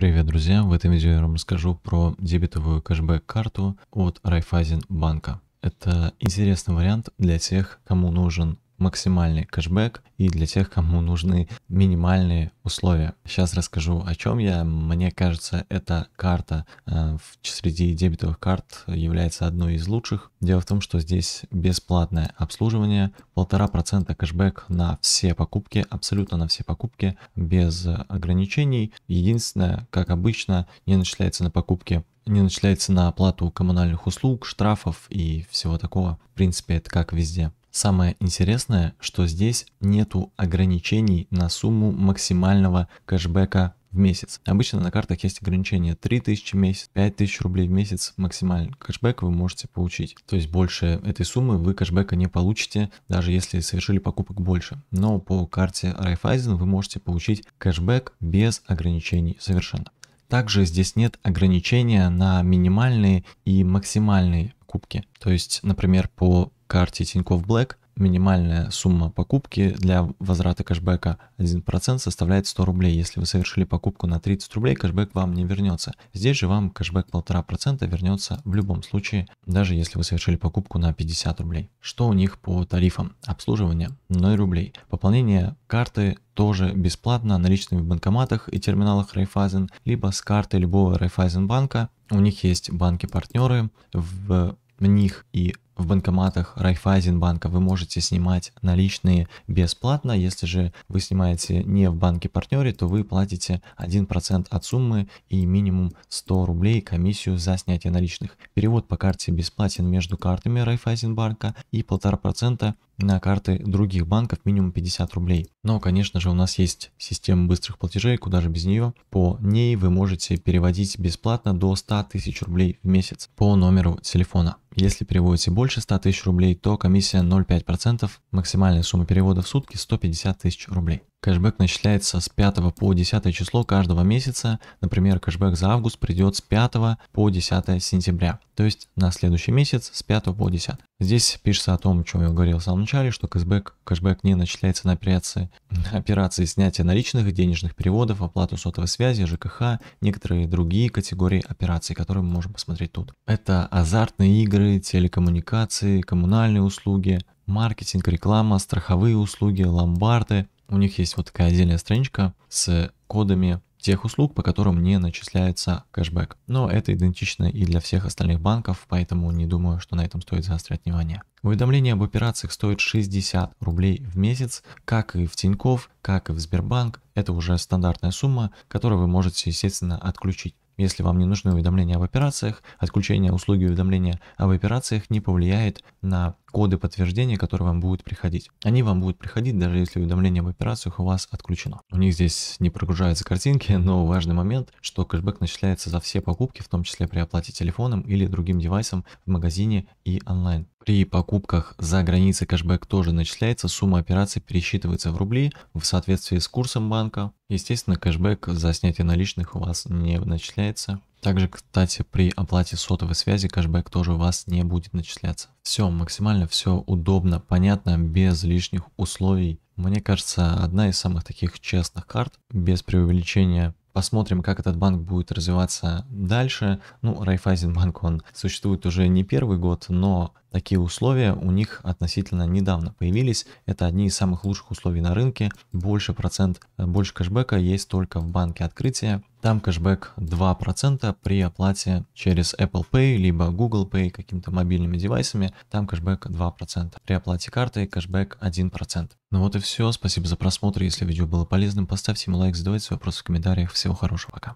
Привет, друзья! В этом видео я вам расскажу про дебетовую кэшбэк-карту от Raiffeisen банка. Это интересный вариант для тех, кому нужен максимальный кэшбэк и для тех, кому нужны минимальные условия. Сейчас расскажу, о чем я. Мне кажется, эта карта э, в, среди дебетовых карт является одной из лучших. Дело в том, что здесь бесплатное обслуживание, полтора процента кэшбэк на все покупки, абсолютно на все покупки, без ограничений. Единственное, как обычно, не начисляется на покупки не начисляется на оплату коммунальных услуг, штрафов и всего такого. В принципе, это как везде. Самое интересное, что здесь нету ограничений на сумму максимального кэшбэка в месяц. Обычно на картах есть ограничение 3000 в месяц, 5000 рублей в месяц максимальный кэшбэк вы можете получить. То есть больше этой суммы вы кэшбэка не получите, даже если совершили покупок больше. Но по карте Raiffeisen вы можете получить кэшбэк без ограничений совершенно. Также здесь нет ограничения на минимальные и максимальные покупки. То есть, например, по карте Тинькофф Блэк минимальная сумма покупки для возврата кэшбэка 1% составляет 100 рублей. Если вы совершили покупку на 30 рублей, кэшбэк вам не вернется. Здесь же вам кэшбэк 1,5% вернется в любом случае, даже если вы совершили покупку на 50 рублей. Что у них по тарифам? Обслуживание 0 рублей. Пополнение карты тоже бесплатно наличными в банкоматах и терминалах Райфайзен, либо с карты любого Райфайзен банка. У них есть банки-партнеры, в в них и в банкоматах Райфайзенбанка вы можете снимать наличные бесплатно. Если же вы снимаете не в банке-партнере, то вы платите 1% от суммы и минимум 100 рублей комиссию за снятие наличных. Перевод по карте бесплатен между картами Райфайзенбанка и 1,5% на карты других банков минимум 50 рублей. Но, конечно же, у нас есть система быстрых платежей, куда же без нее. По ней вы можете переводить бесплатно до 100 тысяч рублей в месяц по номеру телефона. Если переводите больше, больше 100 тысяч рублей, то комиссия 0,5%, максимальная сумма перевода в сутки 150 тысяч рублей. Кэшбэк начисляется с 5 по 10 число каждого месяца. Например, кэшбэк за август придет с 5 по 10 сентября, то есть на следующий месяц с 5 по 10. Здесь пишется о том, о чем я говорил в самом начале, что кэшбэк, кэшбэк не начисляется на операции, операции снятия наличных, денежных переводов, оплату сотовой связи, ЖКХ, некоторые другие категории операций, которые мы можем посмотреть тут. Это азартные игры, телекоммуникации, коммунальные услуги, маркетинг, реклама, страховые услуги, ломбарды – у них есть вот такая отдельная страничка с кодами тех услуг, по которым не начисляется кэшбэк. Но это идентично и для всех остальных банков, поэтому не думаю, что на этом стоит заострять внимание. Уведомление об операциях стоит 60 рублей в месяц, как и в Тинькофф, как и в Сбербанк. Это уже стандартная сумма, которую вы можете, естественно, отключить. Если вам не нужны уведомления об операциях, отключение услуги уведомления об операциях не повлияет на коды подтверждения, которые вам будут приходить. Они вам будут приходить, даже если уведомление об операциях у вас отключено. У них здесь не прогружаются картинки, но важный момент, что кэшбэк начисляется за все покупки, в том числе при оплате телефоном или другим девайсом в магазине и онлайн. При покупках за границей кэшбэк тоже начисляется, сумма операций пересчитывается в рубли в соответствии с курсом банка, Естественно, кэшбэк за снятие наличных у вас не начисляется. Также, кстати, при оплате сотовой связи кэшбэк тоже у вас не будет начисляться. Все максимально все удобно, понятно, без лишних условий. Мне кажется, одна из самых таких честных карт, без преувеличения Посмотрим, как этот банк будет развиваться дальше. Ну, Райфайзенбанк, он существует уже не первый год, но такие условия у них относительно недавно появились. Это одни из самых лучших условий на рынке. Больше процент, э, больше кэшбэка есть только в банке открытия. Там кэшбэк 2% при оплате через Apple Pay, либо Google Pay какими-то мобильными девайсами. Там кэшбэк 2%. При оплате картой кэшбэк 1%. Ну вот и все. Спасибо за просмотр. Если видео было полезным, поставьте ему лайк, задавайте вопросы в комментариях. Всего хорошего, пока.